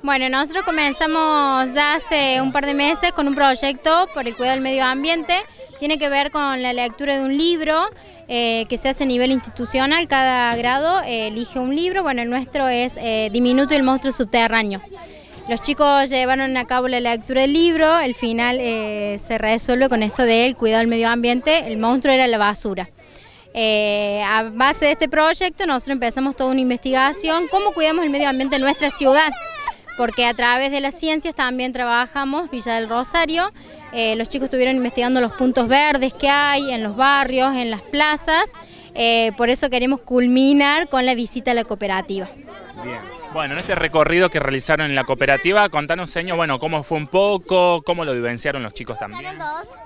Bueno, nosotros comenzamos ya hace un par de meses con un proyecto por el cuidado del medio ambiente. Tiene que ver con la lectura de un libro eh, que se hace a nivel institucional. Cada grado eh, elige un libro. Bueno, el nuestro es eh, Diminuto el monstruo subterráneo. Los chicos llevaron a cabo la lectura del libro. El final se resuelve con esto del cuidado del medio ambiente. El monstruo era la basura. a base de este proyecto nosotros empezamos toda una investigación, cómo cuidamos el medio ambiente en nuestra ciudad porque a través de las ciencias también trabajamos Villa del Rosario. Eh, los chicos estuvieron investigando los puntos verdes que hay en los barrios, en las plazas. Eh, por eso queremos culminar con la visita a la cooperativa. Bien. Bueno, en este recorrido que realizaron en la cooperativa, contanos, señor, bueno, cómo fue un poco, cómo lo vivenciaron los chicos también.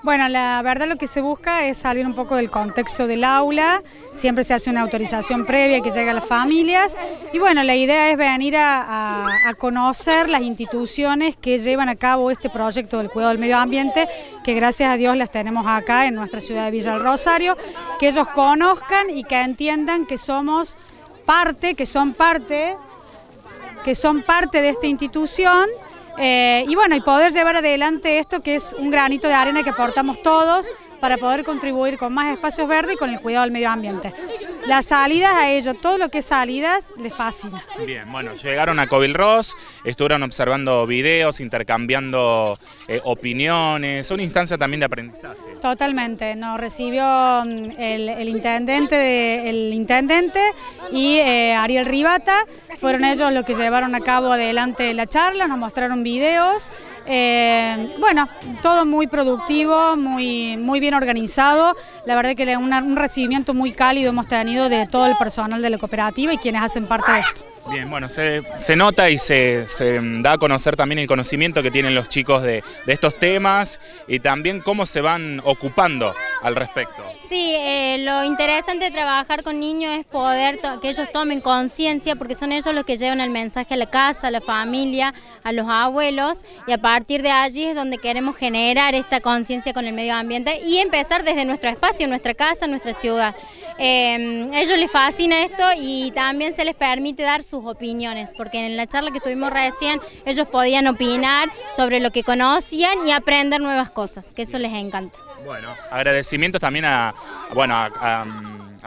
Bueno, la verdad lo que se busca es salir un poco del contexto del aula, siempre se hace una autorización previa que llega a las familias, y bueno, la idea es venir a, a conocer las instituciones que llevan a cabo este proyecto del cuidado del medio ambiente, que gracias a Dios las tenemos acá en nuestra ciudad de Villa del Rosario, que ellos conozcan y que entiendan que somos parte, que son parte que son parte de esta institución eh, y bueno, y poder llevar adelante esto que es un granito de arena que aportamos todos para poder contribuir con más espacios verdes y con el cuidado del medio ambiente las salidas a ellos, todo lo que es salidas les fascina. Bien, bueno, llegaron a Covil Ross, estuvieron observando videos, intercambiando eh, opiniones, una instancia también de aprendizaje. Totalmente, nos recibió mm, el, intendente intendente y eh, Ariel Ribata, fueron ellos los que llevaron a cabo adelante la charla, nos mostraron videos, eh, bueno, todo muy productivo, muy, muy bien organizado, la verdad que un recibimiento muy cálido hemos tenido de todo el personal de la cooperativa y quienes hacen parte de esto. Bien, bueno, se, nota y se, se, da a conocer también el conocimiento que tienen los chicos de, de estos temas y también cómo se van ocupando al respecto. Sí, eh, lo interesante de trabajar con niños es poder que ellos tomen conciencia, porque son ellos los que llevan el mensaje a la casa, a la familia, a los abuelos, y a partir de allí es donde queremos generar esta conciencia con el medio ambiente y empezar desde nuestro espacio, nuestra casa, nuestra ciudad. Eh, a ellos les fascina esto y también se les permite dar sus opiniones, porque en la charla que tuvimos recién ellos podían opinar sobre lo que conocían y aprender nuevas cosas, que eso les encanta. Bueno, agradecimientos también a, bueno, a,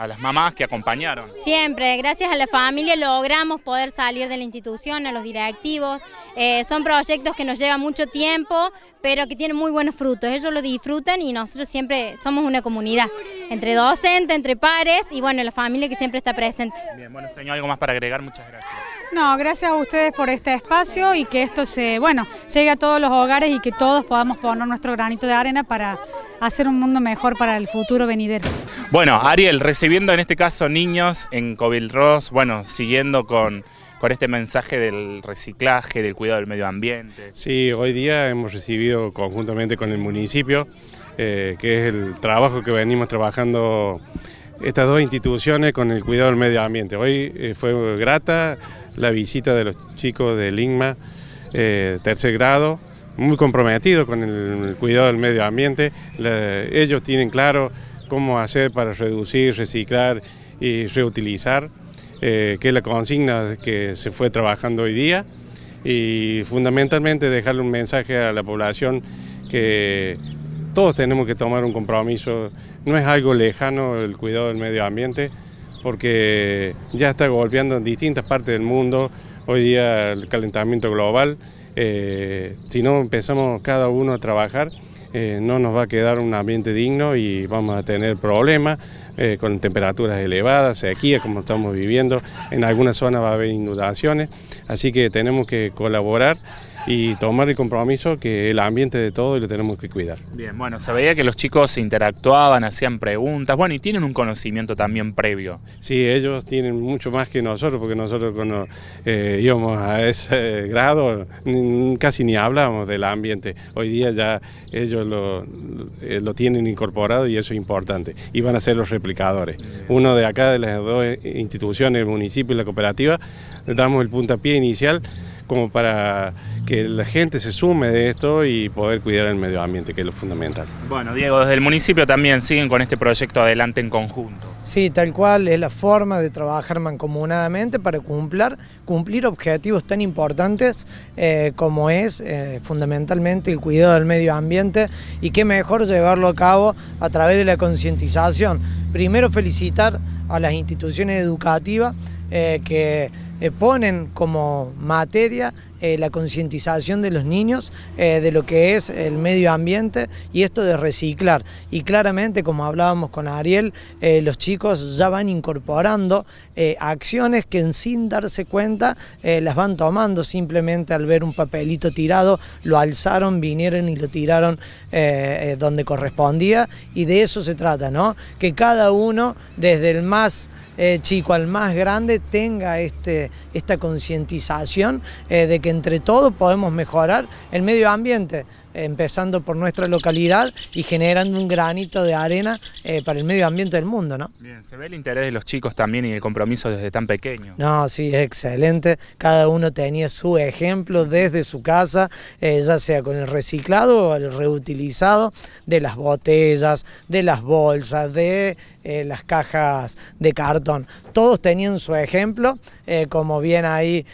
las mamás que acompañaron. Siempre, gracias a la familia logramos poder salir de la institución, a los directivos. Eh, son proyectos que nos llevan mucho tiempo, pero que tienen muy buenos frutos. Ellos lo disfrutan y nosotros siempre somos una comunidad entre docentes, entre pares y bueno, la familia que siempre está presente. Bien, bueno, señor, algo más para agregar, muchas gracias. No, gracias a ustedes por este espacio y que esto se, bueno, llegue a todos los hogares y que todos podamos poner nuestro granito de arena para hacer un mundo mejor para el futuro venidero. Bueno, Ariel, recibiendo en este caso niños en Ross, bueno, siguiendo con con este mensaje del reciclaje, del cuidado del medio ambiente. Sí, hoy día hemos recibido conjuntamente con el municipio eh, que es el trabajo que venimos trabajando estas dos instituciones con el cuidado del medio ambiente. Hoy eh, fue grata la visita de los chicos del INMA, eh, tercer grado, muy comprometidos con el, cuidado del medio ambiente. ellos tienen claro cómo hacer para reducir, reciclar y reutilizar, que es la consigna que se fue trabajando hoy día, y fundamentalmente dejarle un mensaje a la población que todos tenemos que tomar un compromiso, no es algo lejano el cuidado del medio ambiente, porque ya está golpeando en distintas partes del mundo, hoy día el calentamiento global, eh, si no empezamos cada uno a trabajar, eh, no nos va a quedar un ambiente digno y vamos a tener problemas eh, con temperaturas elevadas, sequía como estamos viviendo, en algunas zonas va a haber inundaciones, así que tenemos que colaborar y tomar el compromiso que el ambiente de todo y lo tenemos que cuidar. Bien, bueno, se veía que los chicos interactuaban, hacían preguntas, bueno, y tienen un conocimiento también previo. Sí, ellos tienen mucho más que nosotros, porque nosotros cuando eh, íbamos a ese grado casi ni hablábamos del ambiente. Hoy día ya ellos lo, eh, lo tienen incorporado y eso es importante. Y van a ser los replicadores. Uno de acá, de las dos eh, instituciones, el municipio y la cooperativa, damos el puntapié inicial como para que la gente se sume de esto y poder cuidar el medio ambiente, que es lo fundamental. Bueno, Diego, desde el municipio también siguen con este proyecto adelante en conjunto. Sí, tal cual, es la forma de trabajar mancomunadamente para cumplir, cumplir objetivos tan importantes eh, como es eh, fundamentalmente el cuidado del medio ambiente y qué mejor llevarlo a cabo a través de la concientización. Primero felicitar a las instituciones educativas eh, que ponen como materia eh, la concientización de los niños eh, de lo que es el medio ambiente y esto de reciclar. Y claramente, como hablábamos con Ariel, eh, los chicos ya van incorporando acciones que sin darse cuenta las van tomando, simplemente al ver un papelito tirado, lo alzaron, vinieron y lo tiraron donde correspondía y de eso se trata, ¿no? Que cada uno, desde el más... chico al más grande tenga este, esta concientización de que que entre todos podemos mejorar el medio ambiente empezando por nuestra localidad y generando un granito de arena eh, para el medio ambiente del mundo. ¿no? Bien, se ve el interés de los chicos también y el compromiso desde tan pequeño. No, sí, excelente. Cada uno tenía su ejemplo desde su casa, eh, ya sea con el reciclado o el reutilizado de las botellas, de las bolsas, de eh, las cajas de cartón. Todos tenían su ejemplo, como bien ahí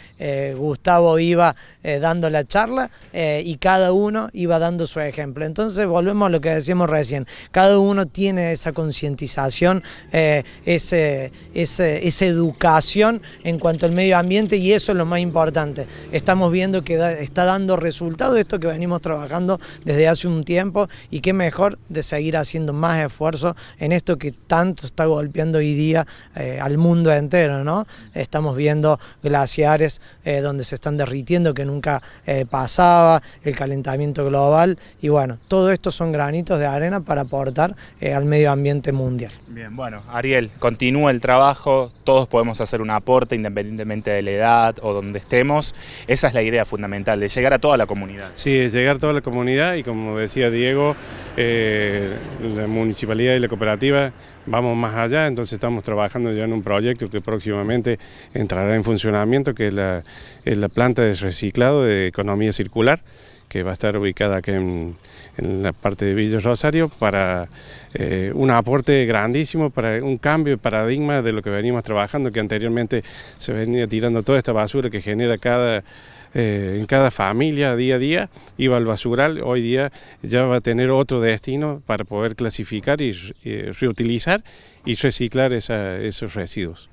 Gustavo iba dando la charla y cada uno iba dando su ejemplo. Entonces volvemos a lo que decíamos recién, cada uno tiene esa concientización, eh, ese, esa educación en cuanto al medio ambiente y eso es lo más importante. Estamos viendo que está dando resultado esto que venimos trabajando desde hace un tiempo y qué mejor de seguir haciendo más esfuerzo en esto que tanto está golpeando hoy día eh, al mundo entero, ¿no? Estamos viendo glaciares eh, donde se están derritiendo que nunca pasaba, el calentamiento global global y bueno, todo esto son granitos de arena para aportar eh, al medio ambiente mundial. Bien, bueno, Ariel, continúa el trabajo, todos podemos hacer un aporte independientemente de la edad o donde estemos, esa es la idea fundamental, de llegar a toda la comunidad. Sí, llegar a toda la comunidad y como decía Diego, eh, la municipalidad y la cooperativa vamos más allá, entonces estamos trabajando ya en un proyecto que próximamente entrará en funcionamiento, que la, es la planta de reciclado de economía circular que va a estar ubicada aquí en, la parte de Villa Rosario, para eh, un aporte grandísimo, para un cambio de paradigma de lo que venimos trabajando, que anteriormente se venía tirando toda esta basura que genera cada... Eh, en cada familia día a día iba al basural, hoy día ya va a tener otro destino para poder clasificar y reutilizar y reciclar esos residuos.